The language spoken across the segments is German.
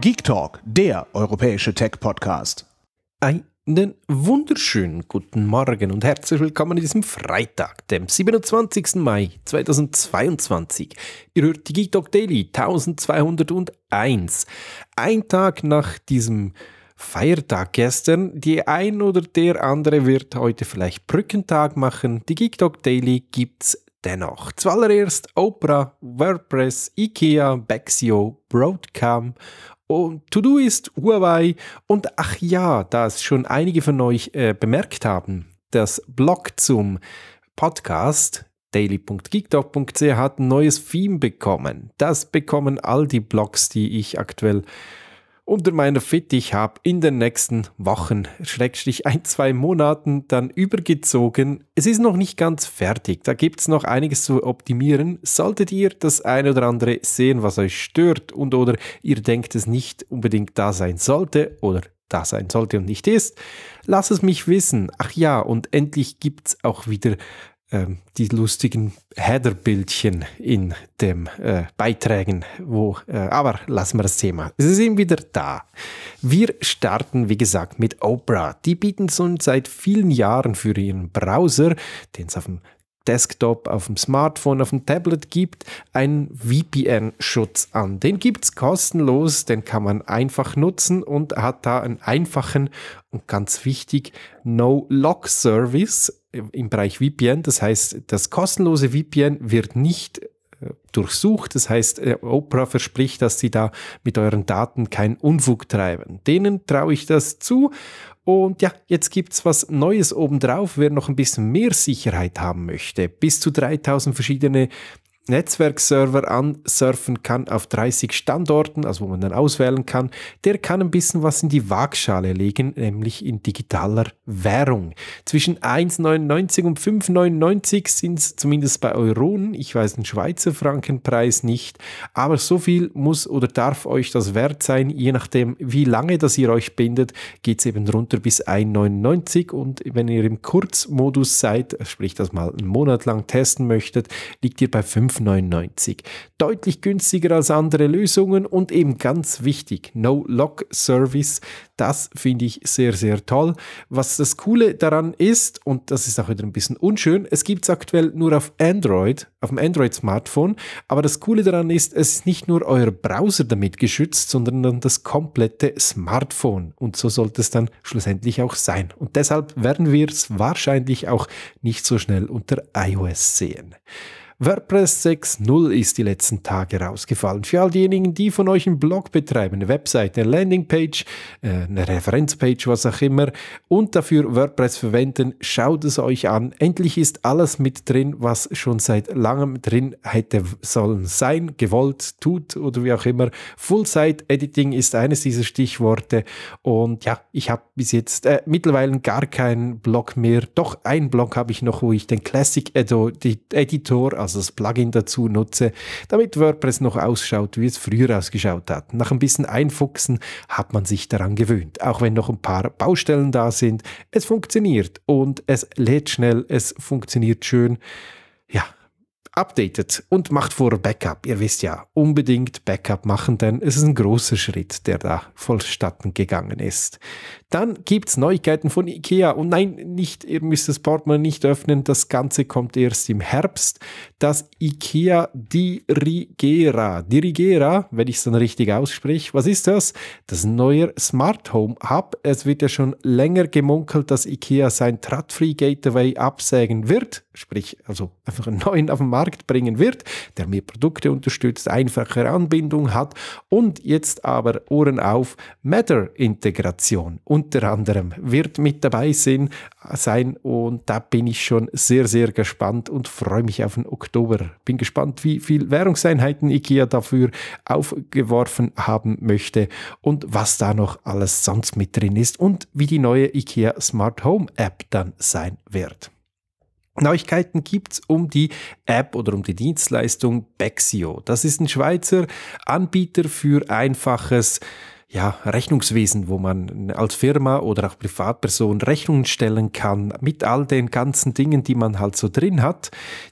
Geek Talk, der europäische Tech-Podcast. Einen wunderschönen guten Morgen und herzlich willkommen an diesem Freitag, dem 27. Mai 2022. Ihr hört die Geek Talk Daily 1201. Ein Tag nach diesem Feiertag gestern. Die ein oder der andere wird heute vielleicht Brückentag machen. Die Geek Talk Daily gibt's dennoch. Zuallererst Opera, WordPress, IKEA, Bexio, Broadcom und To-Do ist Huawei. Und ach ja, da es schon einige von euch äh, bemerkt haben, das Blog zum Podcast daily.geekdog.ch hat ein neues Theme bekommen. Das bekommen all die Blogs, die ich aktuell unter meiner Fittich habe in den nächsten Wochen, schrägstrich ein, zwei Monaten dann übergezogen. Es ist noch nicht ganz fertig, da gibt es noch einiges zu optimieren. Solltet ihr das eine oder andere sehen, was euch stört und oder ihr denkt, es nicht unbedingt da sein sollte oder da sein sollte und nicht ist, lasst es mich wissen. Ach ja, und endlich gibt es auch wieder ähm, die lustigen Headerbildchen in den äh, Beiträgen, wo, äh, aber lassen wir das Thema. Sie sind wieder da. Wir starten, wie gesagt, mit Oprah. Die bieten schon seit vielen Jahren für ihren Browser, den es auf dem Desktop, auf dem Smartphone, auf dem Tablet gibt, einen VPN-Schutz an. Den gibt es kostenlos, den kann man einfach nutzen und hat da einen einfachen und ganz wichtig no lock service im Bereich VPN. Das heißt, das kostenlose VPN wird nicht äh, durchsucht. Das heißt, äh, Oprah verspricht, dass sie da mit euren Daten keinen Unfug treiben. Denen traue ich das zu und ja, jetzt gibt's was Neues obendrauf, wer noch ein bisschen mehr Sicherheit haben möchte. Bis zu 3000 verschiedene Netzwerkserver ansurfen kann auf 30 Standorten, also wo man dann auswählen kann, der kann ein bisschen was in die Waagschale legen, nämlich in digitaler Währung. Zwischen 1,99 und 5,99 sind es zumindest bei Euronen, ich weiß den Schweizer Frankenpreis nicht, aber so viel muss oder darf euch das wert sein, je nachdem wie lange das ihr euch bindet, geht es eben runter bis 1,99 und wenn ihr im Kurzmodus seid, sprich das mal einen Monat lang testen möchtet, liegt ihr bei 5 5,99. Deutlich günstiger als andere Lösungen und eben ganz wichtig, No-Lock-Service. Das finde ich sehr, sehr toll. Was das Coole daran ist, und das ist auch wieder ein bisschen unschön, es gibt es aktuell nur auf Android, auf dem Android-Smartphone. Aber das Coole daran ist, es ist nicht nur euer Browser damit geschützt, sondern das komplette Smartphone. Und so sollte es dann schlussendlich auch sein. Und deshalb werden wir es wahrscheinlich auch nicht so schnell unter iOS sehen. WordPress 6.0 ist die letzten Tage rausgefallen. Für all diejenigen, die von euch einen Blog betreiben, eine Website, eine Landingpage, äh, eine Referenzpage, was auch immer, und dafür WordPress verwenden, schaut es euch an. Endlich ist alles mit drin, was schon seit langem drin hätte sollen sein, gewollt, tut oder wie auch immer. Full-Site-Editing ist eines dieser Stichworte. Und ja, ich habe bis jetzt äh, mittlerweile gar keinen Blog mehr. Doch einen Blog habe ich noch, wo ich den Classic Editor also das Plugin dazu nutze, damit WordPress noch ausschaut, wie es früher ausgeschaut hat. Nach ein bisschen Einfuchsen hat man sich daran gewöhnt. Auch wenn noch ein paar Baustellen da sind, es funktioniert und es lädt schnell, es funktioniert schön updatet und macht vor Backup. Ihr wisst ja, unbedingt Backup machen, denn es ist ein großer Schritt, der da vollstatten gegangen ist. Dann gibt es Neuigkeiten von IKEA. Und nein, nicht, ihr müsst das Portemonnaie nicht öffnen. Das Ganze kommt erst im Herbst. Das IKEA Dirigera. Dirigera, wenn ich es dann richtig ausspreche. Was ist das? Das neue Smart Home Hub. Es wird ja schon länger gemunkelt, dass IKEA sein Trat-Free Gateway absägen wird. Sprich, also einfach einen neuen auf dem Markt Markt bringen wird, der mehr Produkte unterstützt, einfachere Anbindung hat und jetzt aber Ohren auf Matter-Integration unter anderem wird mit dabei sein und da bin ich schon sehr, sehr gespannt und freue mich auf den Oktober. Bin gespannt, wie viel Währungseinheiten IKEA dafür aufgeworfen haben möchte und was da noch alles sonst mit drin ist und wie die neue IKEA Smart Home App dann sein wird. Neuigkeiten gibt's um die App oder um die Dienstleistung Bexio. Das ist ein Schweizer Anbieter für einfaches ja, Rechnungswesen, wo man als Firma oder auch Privatperson Rechnungen stellen kann mit all den ganzen Dingen, die man halt so drin hat.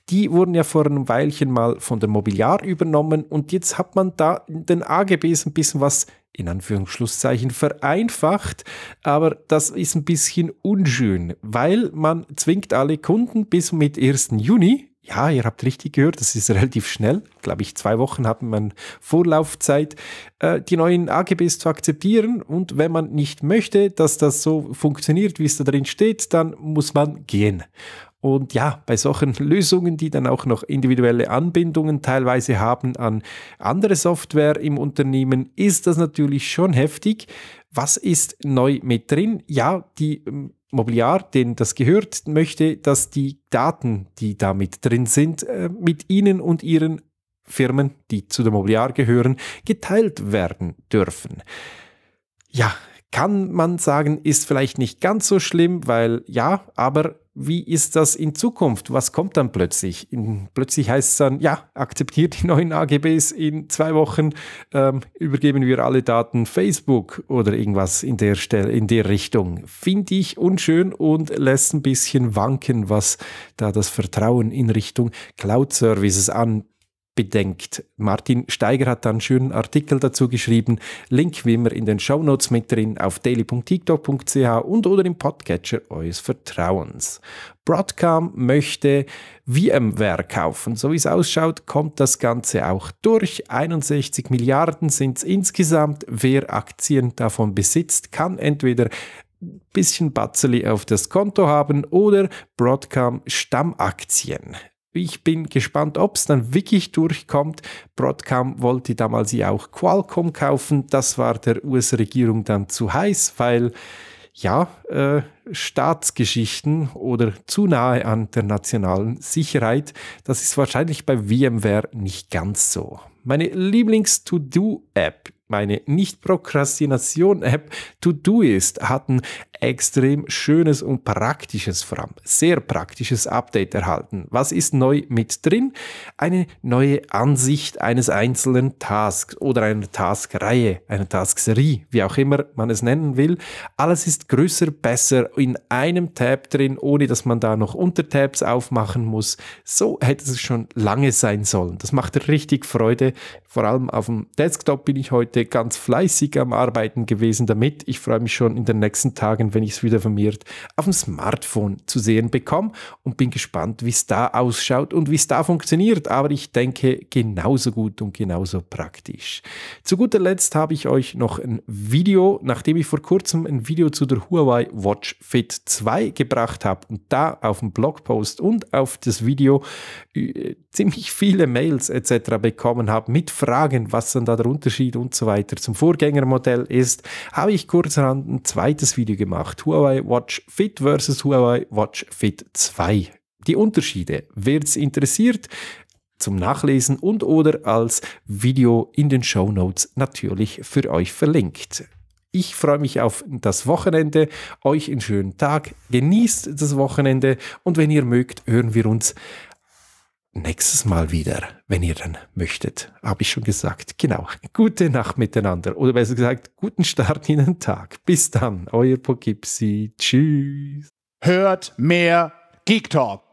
Die wurden ja vor einem Weilchen mal von der Mobiliar übernommen und jetzt hat man da in den AGBs ein bisschen was in Anführungsschlusszeichen vereinfacht, aber das ist ein bisschen unschön, weil man zwingt alle Kunden bis mit 1. Juni, ja, ihr habt richtig gehört, das ist relativ schnell, glaube ich, zwei Wochen haben man Vorlaufzeit, äh, die neuen AGBs zu akzeptieren und wenn man nicht möchte, dass das so funktioniert, wie es da drin steht, dann muss man gehen. Und ja, bei solchen Lösungen, die dann auch noch individuelle Anbindungen teilweise haben an andere Software im Unternehmen, ist das natürlich schon heftig. Was ist neu mit drin? Ja, die ähm, Mobiliar, denen das gehört, möchte, dass die Daten, die da mit drin sind, äh, mit Ihnen und Ihren Firmen, die zu der Mobiliar gehören, geteilt werden dürfen. Ja, kann man sagen, ist vielleicht nicht ganz so schlimm, weil ja, aber wie ist das in Zukunft? Was kommt dann plötzlich? In, plötzlich heißt es dann, ja, akzeptiert die neuen AGBs in zwei Wochen, ähm, übergeben wir alle Daten Facebook oder irgendwas in der Stelle, in der Richtung. Finde ich unschön und lässt ein bisschen wanken, was da das Vertrauen in Richtung Cloud Services an, bedenkt. Martin Steiger hat dann einen schönen Artikel dazu geschrieben. Link wie immer in den Show Notes mit drin auf daily.tiktok.ch und oder im Podcatcher eures Vertrauens. Broadcom möchte VMware kaufen. So wie es ausschaut, kommt das Ganze auch durch. 61 Milliarden sind es insgesamt. Wer Aktien davon besitzt, kann entweder bisschen Batzeli auf das Konto haben oder Broadcom Stammaktien ich bin gespannt, ob es dann wirklich durchkommt. Broadcom wollte damals ja auch Qualcomm kaufen. Das war der US-Regierung dann zu heiß, weil ja, äh, Staatsgeschichten oder zu nahe an der nationalen Sicherheit, das ist wahrscheinlich bei VMware nicht ganz so. Meine Lieblings-To-Do-App meine Nicht-Prokrastination-App Todoist hat ein extrem schönes und praktisches, vor allem sehr praktisches Update erhalten. Was ist neu mit drin? Eine neue Ansicht eines einzelnen Tasks oder einer Taskreihe, einer Taskserie, wie auch immer man es nennen will. Alles ist größer, besser in einem Tab drin, ohne dass man da noch Untertabs aufmachen muss. So hätte es schon lange sein sollen. Das macht richtig Freude, vor allem auf dem Desktop bin ich heute ganz fleißig am Arbeiten gewesen damit. Ich freue mich schon in den nächsten Tagen, wenn ich es wieder vermehrt auf dem Smartphone zu sehen bekomme und bin gespannt, wie es da ausschaut und wie es da funktioniert. Aber ich denke, genauso gut und genauso praktisch. Zu guter Letzt habe ich euch noch ein Video, nachdem ich vor kurzem ein Video zu der Huawei Watch Fit 2 gebracht habe und da auf dem Blogpost und auf das Video äh, ziemlich viele Mails etc. bekommen habe mit fragen, was dann da der Unterschied und so weiter zum Vorgängermodell ist, habe ich kurzerhand ein zweites Video gemacht. Huawei Watch Fit versus Huawei Watch Fit 2. Die Unterschiede. Wer es interessiert, zum Nachlesen und oder als Video in den Show Notes natürlich für euch verlinkt. Ich freue mich auf das Wochenende, euch einen schönen Tag, genießt das Wochenende und wenn ihr mögt, hören wir uns nächstes Mal wieder, wenn ihr dann möchtet. Habe ich schon gesagt. Genau. Gute Nacht miteinander. Oder besser gesagt, guten Start in den Tag. Bis dann, euer Pogipsi. Tschüss. Hört mehr Geek Talk.